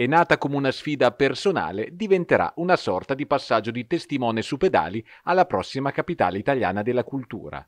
e nata come una sfida personale, diventerà una sorta di passaggio di testimone su pedali alla prossima capitale italiana della cultura.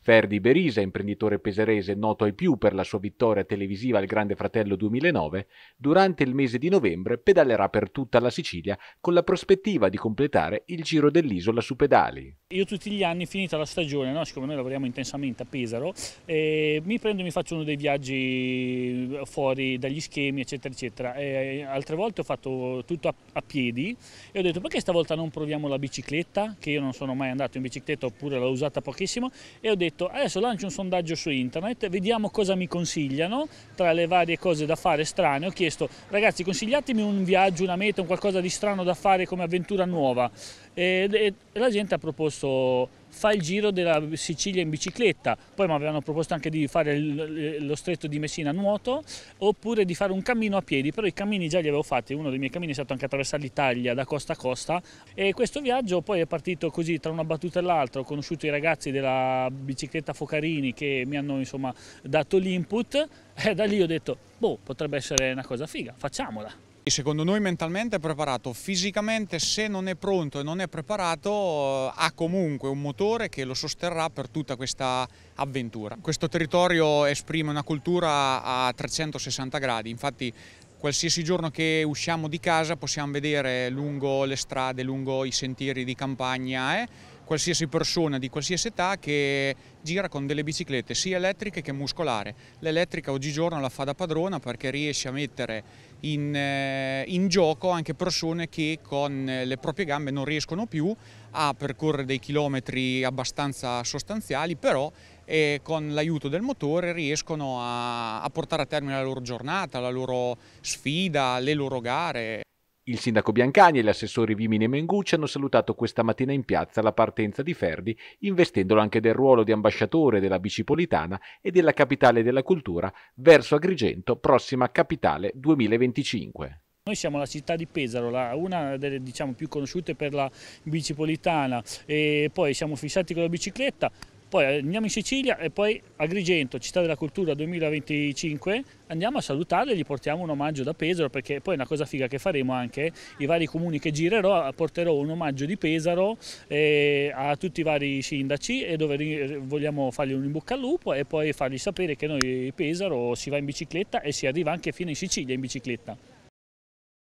Ferdi Berisa, imprenditore peserese noto ai più per la sua vittoria televisiva al Grande Fratello 2009, durante il mese di novembre pedalerà per tutta la Sicilia con la prospettiva di completare il giro dell'isola su pedali. Io tutti gli anni, finita la stagione, no? siccome noi lavoriamo intensamente a Pesaro, eh, mi prendo e mi faccio uno dei viaggi eh, fuori dagli schemi, eccetera, eccetera. E eh, altre volte ho fatto tutto a, a, piedi e ho detto perché stavolta non proviamo la bicicletta, che io non sono mai andato in bicicletta oppure l'ho usata pochissimo, e ho detto adesso lancio un sondaggio su internet, vediamo cosa mi consigliano tra le varie cose da fare strane. Ho chiesto ragazzi consigliatemi un viaggio, una meta, un qualcosa di strano da fare come avventura nuova e, e, la gente ha proposto fa il giro della Sicilia in bicicletta, poi mi avevano proposto anche di fare lo stretto di Messina a nuoto oppure di fare un cammino a piedi, però i cammini già li avevo fatti, uno dei miei cammini è stato anche attraversare l'Italia da costa a costa e questo viaggio poi è partito così tra una battuta e l'altra, ho conosciuto i ragazzi della bicicletta Focarini che mi hanno insomma dato l'input e da lì ho detto boh potrebbe essere una cosa figa, facciamola. Secondo noi mentalmente è preparato, fisicamente se non è pronto e non è preparato eh, ha comunque un motore che lo sosterrà per tutta questa avventura. Questo territorio esprime una cultura a 360 gradi, infatti Qualsiasi giorno che usciamo di casa possiamo vedere lungo le strade, lungo i sentieri di campagna, eh, qualsiasi persona di qualsiasi età che gira con delle biciclette sia elettriche che muscolare. L'elettrica oggigiorno la fa da padrona perché riesce a mettere in, eh, in, gioco anche persone che con le proprie gambe non riescono più a percorrere dei chilometri abbastanza sostanziali, però e con l'aiuto del motore riescono a, a portare a termine la loro giornata, la loro sfida, le loro gare. Il sindaco Biancani e gli assessori Vimini e Mengucci hanno salutato questa mattina in piazza la partenza di Ferdi, investendolo anche del ruolo di ambasciatore della bicipolitana e della capitale della cultura verso Agrigento, prossima capitale 2025. Noi siamo la città di Pesaro, una delle diciamo, più conosciute per la bicipolitana e poi siamo fissati con la bicicletta, poi andiamo in Sicilia e poi Agrigento, Città della Cultura 2025, andiamo a salutarli e gli portiamo un omaggio da Pesaro perché poi è una cosa figa che faremo anche, i vari comuni che girerò porterò un omaggio di Pesaro eh, a tutti i vari sindaci e dove vogliamo fargli un in bocca al lupo e poi fargli sapere che noi Pesaro si va in bicicletta e si arriva anche fino in Sicilia in bicicletta.